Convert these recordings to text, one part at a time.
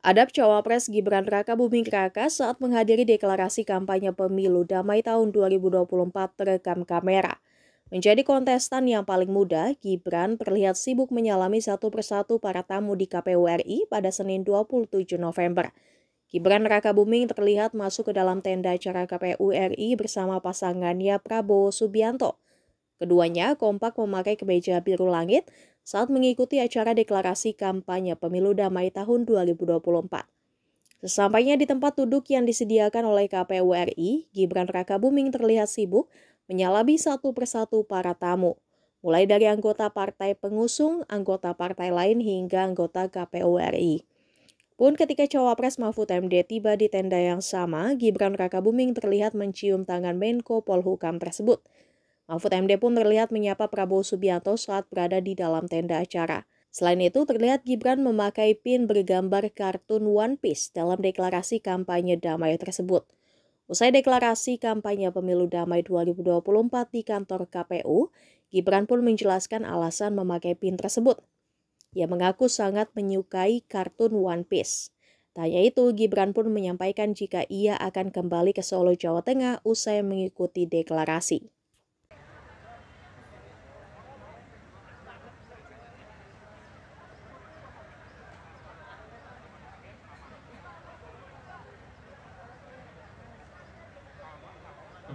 Adab cawapres Gibran Raka Buming Raka saat menghadiri deklarasi kampanye pemilu damai tahun 2024 terekam kamera. Menjadi kontestan yang paling muda, Gibran terlihat sibuk menyalami satu persatu para tamu di KPU RI pada Senin 27 November. Gibran Raka Buming terlihat masuk ke dalam tenda acara KPU RI bersama pasangannya Prabowo Subianto. Keduanya kompak memakai kemeja biru langit saat mengikuti acara deklarasi kampanye pemilu damai tahun 2024. Sesampainya di tempat duduk yang disediakan oleh KPU RI, Gibran Raka Buming terlihat sibuk menyalabi satu persatu para tamu, mulai dari anggota partai pengusung, anggota partai lain hingga anggota KPU RI. Pun ketika cawapres Mahfud MD tiba di tenda yang sama, Gibran Raka Buming terlihat mencium tangan Menko Polhukam tersebut. Mahfud MD pun terlihat menyapa Prabowo Subianto saat berada di dalam tenda acara. Selain itu, terlihat Gibran memakai pin bergambar kartun One Piece dalam deklarasi kampanye damai tersebut. Usai deklarasi kampanye pemilu damai 2024 di kantor KPU, Gibran pun menjelaskan alasan memakai pin tersebut. Ia mengaku sangat menyukai kartun One Piece. Tanya itu, Gibran pun menyampaikan jika ia akan kembali ke Solo, Jawa Tengah usai mengikuti deklarasi.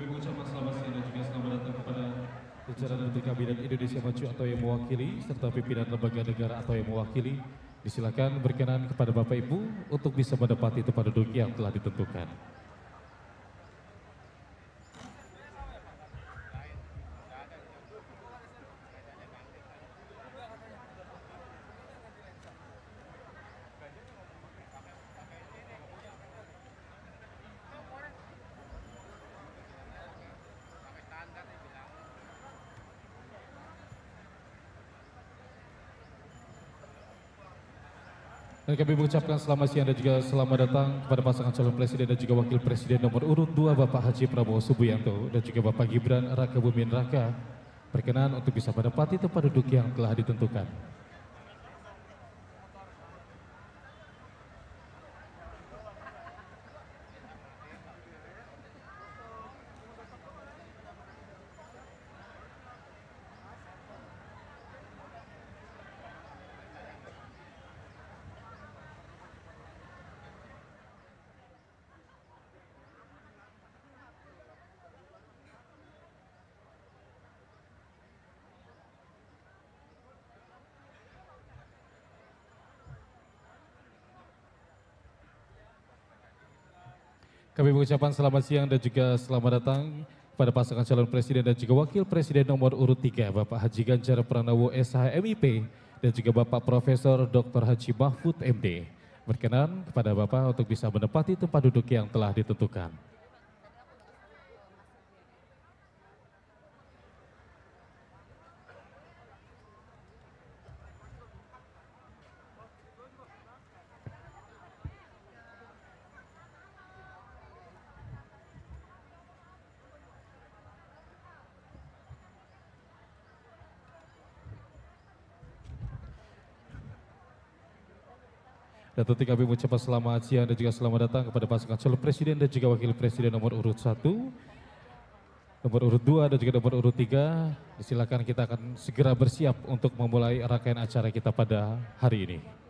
selamat dan juga selamat datang kepada Jajaran Menteri Kabinet Indonesia Maju atau yang mewakili, serta pimpinan lembaga negara atau yang mewakili, disilakan berkenan kepada Bapak Ibu untuk bisa mendapati tempat duduk yang telah ditentukan. Dan kami mengucapkan selamat siang dan juga selamat datang kepada pasangan calon presiden dan juga wakil presiden nomor urut 2 Bapak Haji Prabowo Subianto dan juga Bapak Gibran Raka Bumin Raka perkenan untuk bisa menempati tempat duduk yang telah ditentukan. Kami mengucapkan selamat siang dan juga selamat datang pada pasangan calon presiden dan juga wakil presiden nomor urut 3 Bapak Haji Ganjar Pranowo SHMIP dan juga Bapak Profesor Dr. Haji Mahfud MD. Berkenan kepada Bapak untuk bisa menempati tempat duduk yang telah ditentukan. Dan tentu kami mengucapkan selamat siang dan juga selamat datang kepada pasangan calon presiden dan juga wakil presiden nomor urut 1, nomor urut 2 dan juga nomor urut 3. Silakan kita akan segera bersiap untuk memulai rangkaian acara kita pada hari ini.